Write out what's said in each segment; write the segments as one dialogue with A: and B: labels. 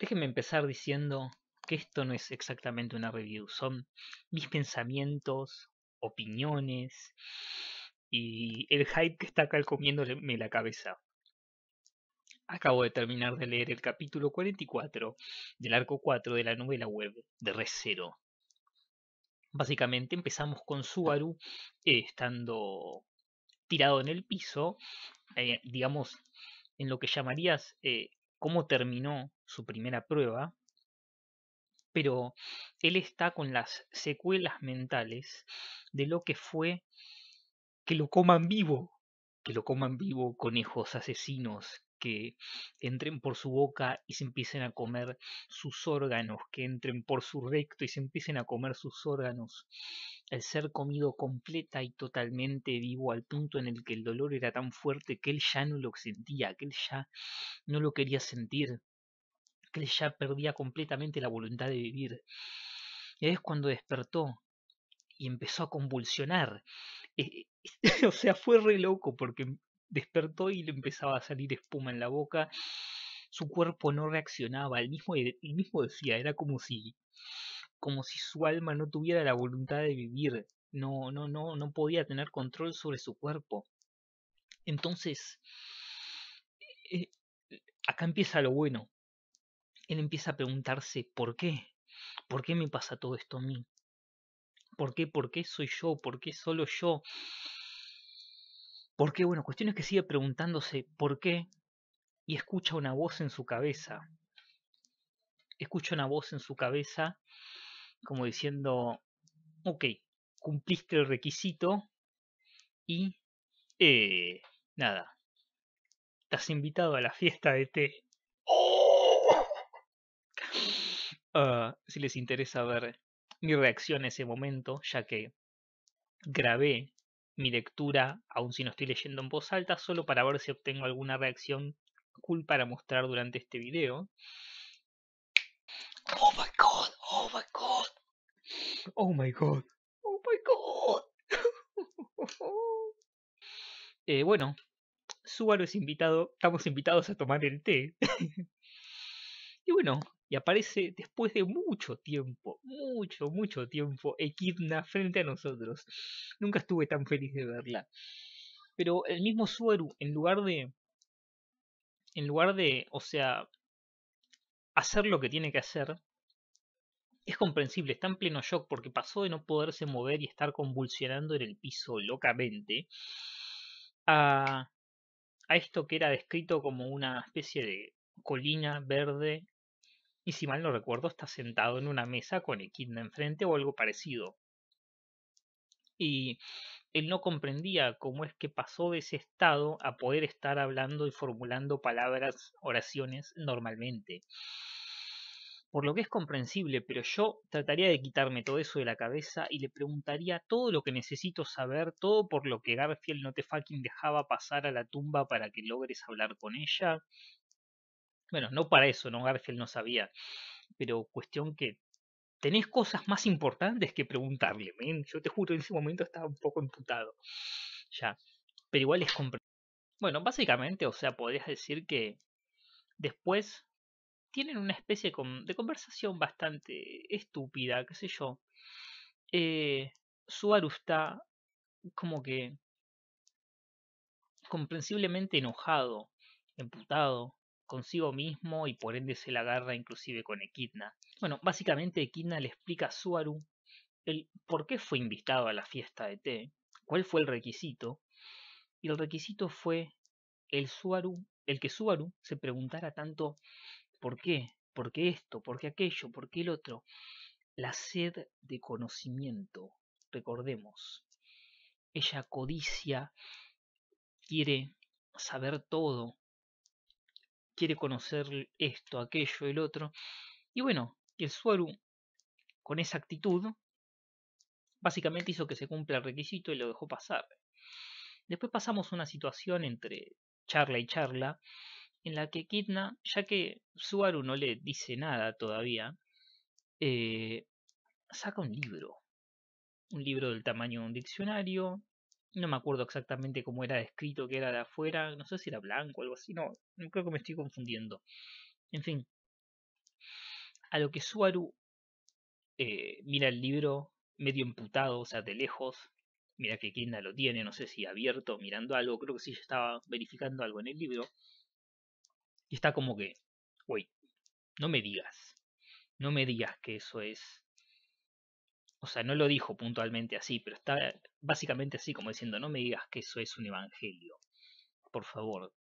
A: Déjenme empezar diciendo que esto no es exactamente una review, son mis pensamientos, opiniones y el hype que está acá calcomiéndome la cabeza. Acabo de terminar de leer el capítulo 44 del arco 4 de la novela web de Resero. Básicamente empezamos con Subaru eh, estando tirado en el piso, eh, digamos, en lo que llamarías eh, cómo terminó su primera prueba, pero él está con las secuelas mentales de lo que fue que lo coman vivo, que lo coman vivo conejos asesinos, que entren por su boca y se empiecen a comer sus órganos, que entren por su recto y se empiecen a comer sus órganos. El ser comido completa y totalmente vivo al punto en el que el dolor era tan fuerte que él ya no lo sentía, que él ya no lo quería sentir, que ya perdía completamente la voluntad de vivir. Y es cuando despertó y empezó a convulsionar. Eh, o sea, fue re loco porque despertó y le empezaba a salir espuma en la boca. Su cuerpo no reaccionaba, el mismo, el mismo decía, era como si, como si su alma no tuviera la voluntad de vivir, no, no, no, no podía tener control sobre su cuerpo. Entonces, eh, acá empieza lo bueno, él empieza a preguntarse, ¿por qué? ¿Por qué me pasa todo esto a mí? ¿Por qué? ¿Por qué soy yo? ¿Por qué solo yo? ¿Por qué? Bueno, cuestiones que sigue preguntándose ¿por qué? Y escucha una voz en su cabeza. Escucha una voz en su cabeza como diciendo, ok, cumpliste el requisito y... Eh, nada, estás invitado a la fiesta de té. Ah, si les interesa ver mi reacción a ese momento, ya que grabé mi lectura, aun si no estoy leyendo en voz alta, solo para ver si obtengo alguna reacción cool para mostrar durante este video. Oh my god, oh my god. Oh my god, oh my god. Eh, bueno, Subaru es invitado, estamos invitados a tomar el té. y bueno, y aparece después de mucho tiempo, mucho, mucho tiempo, Equidna frente a nosotros. Nunca estuve tan feliz de verla. Pero el mismo Sueru, en lugar de. En lugar de, o sea, hacer lo que tiene que hacer, es comprensible, está en pleno shock porque pasó de no poderse mover y estar convulsionando en el piso locamente a, a esto que era descrito como una especie de colina verde y si mal no recuerdo está sentado en una mesa con de enfrente o algo parecido. Y él no comprendía cómo es que pasó de ese estado a poder estar hablando y formulando palabras, oraciones normalmente. Por lo que es comprensible, pero yo trataría de quitarme todo eso de la cabeza y le preguntaría todo lo que necesito saber, todo por lo que Garfield no te fucking dejaba pasar a la tumba para que logres hablar con ella, bueno, no para eso, ¿no? Garfield no sabía. Pero cuestión que tenés cosas más importantes que preguntarle, Yo te juro, en ese momento estaba un poco imputado. Ya. Pero igual es comprensible. Bueno, básicamente, o sea, podrías decir que después tienen una especie de conversación bastante estúpida, qué sé yo. Eh, está como que comprensiblemente enojado, emputado, consigo mismo y por ende se la agarra inclusive con Equidna. Bueno, básicamente Equidna le explica a Suaru el por qué fue invitado a la fiesta de té, cuál fue el requisito, y el requisito fue el, Suaru, el que Suaru se preguntara tanto por qué, por qué esto, por qué aquello, por qué el otro. La sed de conocimiento, recordemos. Ella codicia, quiere saber todo, quiere conocer esto, aquello, el otro. Y bueno, el Suaru, con esa actitud, básicamente hizo que se cumpla el requisito y lo dejó pasar. Después pasamos una situación entre charla y charla, en la que Kidna, ya que Suaru no le dice nada todavía, eh, saca un libro. Un libro del tamaño de un diccionario, no me acuerdo exactamente cómo era escrito que era de afuera, no sé si era blanco o algo así, no, creo que me estoy confundiendo. En fin, a lo que Suaru eh, mira el libro medio emputado, o sea, de lejos, mira que Kinda lo tiene, no sé si abierto, mirando algo, creo que sí estaba verificando algo en el libro, y está como que, uy, no me digas, no me digas que eso es o sea, no lo dijo puntualmente así, pero está básicamente así, como diciendo, no me digas que eso es un evangelio, por favor.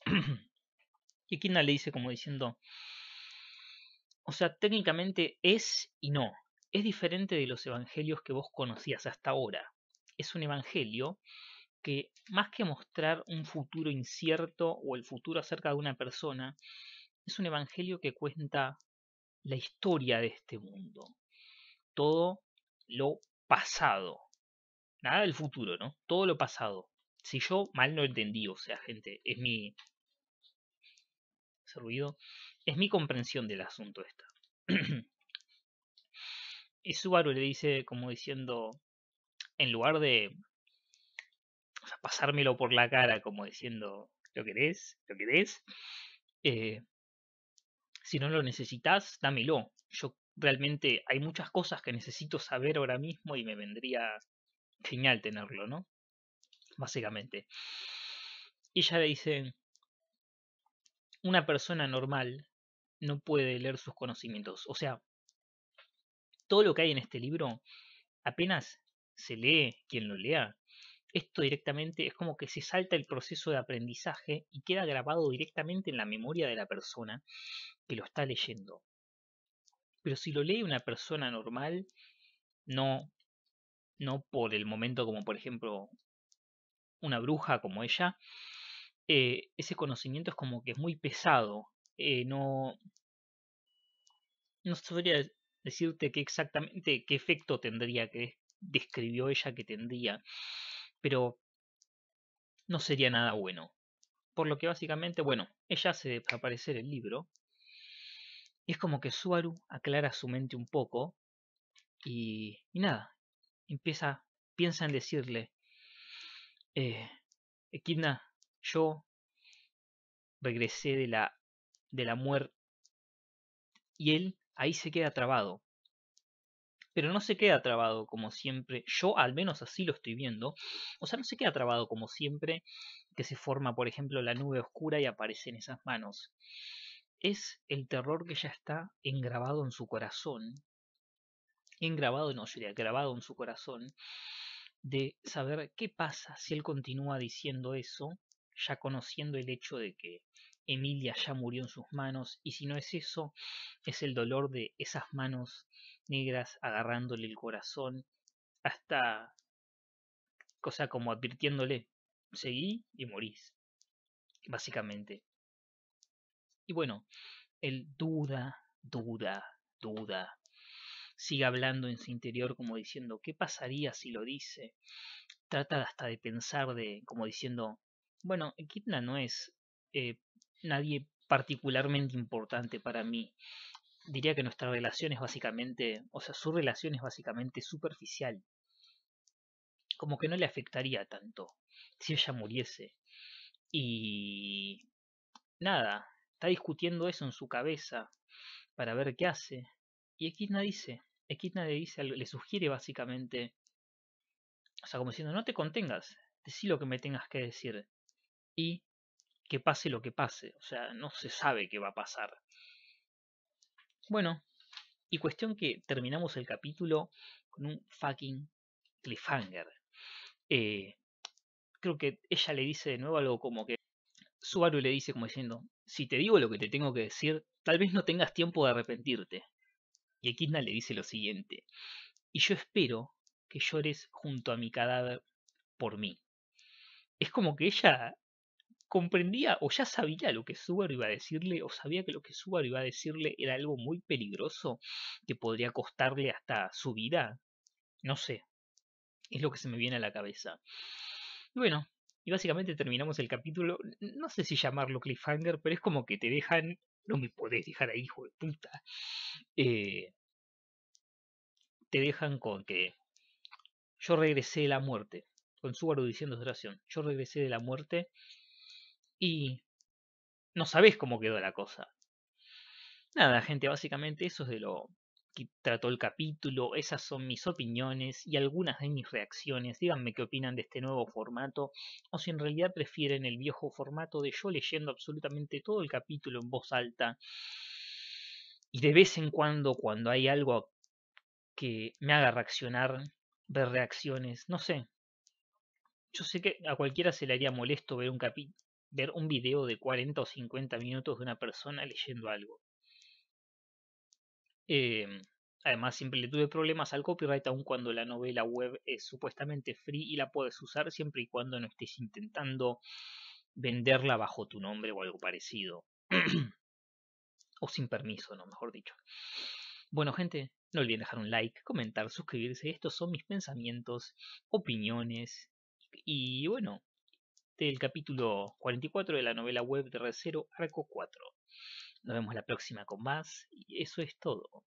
A: Y Kirna le dice como diciendo, o sea, técnicamente es y no, es diferente de los evangelios que vos conocías hasta ahora. Es un evangelio que más que mostrar un futuro incierto o el futuro acerca de una persona, es un evangelio que cuenta la historia de este mundo, todo lo pasado, nada del futuro, ¿no? Todo lo pasado. Si yo mal no entendí, o sea, gente, es mi ese ruido, es mi comprensión del asunto esta. y Subaru le dice como diciendo, en lugar de o sea, pasármelo por la cara como diciendo, ¿lo querés? ¿Lo querés? Eh, si no lo necesitas, dámelo. Yo realmente hay muchas cosas que necesito saber ahora mismo y me vendría genial tenerlo, ¿no? Básicamente. Y ella le dice, una persona normal no puede leer sus conocimientos. O sea, todo lo que hay en este libro apenas se lee quien lo lea esto directamente es como que se salta el proceso de aprendizaje y queda grabado directamente en la memoria de la persona que lo está leyendo. Pero si lo lee una persona normal, no, no por el momento como por ejemplo una bruja como ella, eh, ese conocimiento es como que es muy pesado. Eh, no, no sabría decirte qué exactamente qué efecto tendría que describió ella que tendría pero no sería nada bueno. Por lo que básicamente, bueno, ella hace desaparecer el libro. Y es como que Suaru aclara su mente un poco. Y, nada, empieza, piensa en decirle, eh, yo regresé de la, de la muerte. Y él ahí se queda trabado pero no se queda trabado como siempre, yo al menos así lo estoy viendo, o sea, no se queda trabado como siempre que se forma, por ejemplo, la nube oscura y aparecen esas manos. Es el terror que ya está engravado en su corazón, engrabado, no, yo diría, grabado en su corazón, de saber qué pasa si él continúa diciendo eso, ya conociendo el hecho de que Emilia ya murió en sus manos y si no es eso, es el dolor de esas manos negras agarrándole el corazón hasta, cosa como advirtiéndole, seguí y morís, básicamente. Y bueno, él duda, duda, duda. Sigue hablando en su interior como diciendo, ¿qué pasaría si lo dice? Trata hasta de pensar de, como diciendo, bueno, Kitna no es eh, nadie particularmente importante para mí. Diría que nuestra relación es básicamente, o sea, su relación es básicamente superficial. Como que no le afectaría tanto si ella muriese. Y nada, está discutiendo eso en su cabeza para ver qué hace. Y Equidna dice, Equidna le dice, le sugiere básicamente, o sea, como diciendo, no te contengas, decí lo que me tengas que decir. Y que pase lo que pase, o sea, no se sabe qué va a pasar. Bueno, y cuestión que terminamos el capítulo con un fucking cliffhanger. Eh, creo que ella le dice de nuevo algo como que Subaru le dice como diciendo, si te digo lo que te tengo que decir, tal vez no tengas tiempo de arrepentirte. Y Echidna le dice lo siguiente, y yo espero que llores junto a mi cadáver por mí. Es como que ella comprendía o ya sabía lo que Subaru iba a decirle o sabía que lo que Subaru iba a decirle era algo muy peligroso que podría costarle hasta su vida. No sé. Es lo que se me viene a la cabeza. bueno, y básicamente terminamos el capítulo. No sé si llamarlo cliffhanger, pero es como que te dejan. No me podés dejar ahí, hijo de puta. Eh, te dejan con que yo regresé de la muerte. Con Subaru diciendo su oración. Yo regresé de la muerte y no sabés cómo quedó la cosa. Nada, gente, básicamente eso es de lo que trató el capítulo, esas son mis opiniones y algunas de mis reacciones. Díganme qué opinan de este nuevo formato o si en realidad prefieren el viejo formato de yo leyendo absolutamente todo el capítulo en voz alta y de vez en cuando cuando hay algo que me haga reaccionar, ver reacciones, no sé. Yo sé que a cualquiera se le haría molesto ver un, capítulo ver un video de 40 o 50 minutos de una persona leyendo algo. Em, además, siempre le tuve problemas al copyright, aun cuando la novela web es supuestamente free y la puedes usar siempre y cuando no estés intentando venderla bajo tu nombre o algo parecido. o sin permiso, no, mejor dicho. Bueno, gente, no olviden dejar un like, comentar, suscribirse. Estos son mis pensamientos, opiniones y bueno, del capítulo 44 de la novela web de Recero Arco 4. Nos vemos la próxima con más y eso es todo.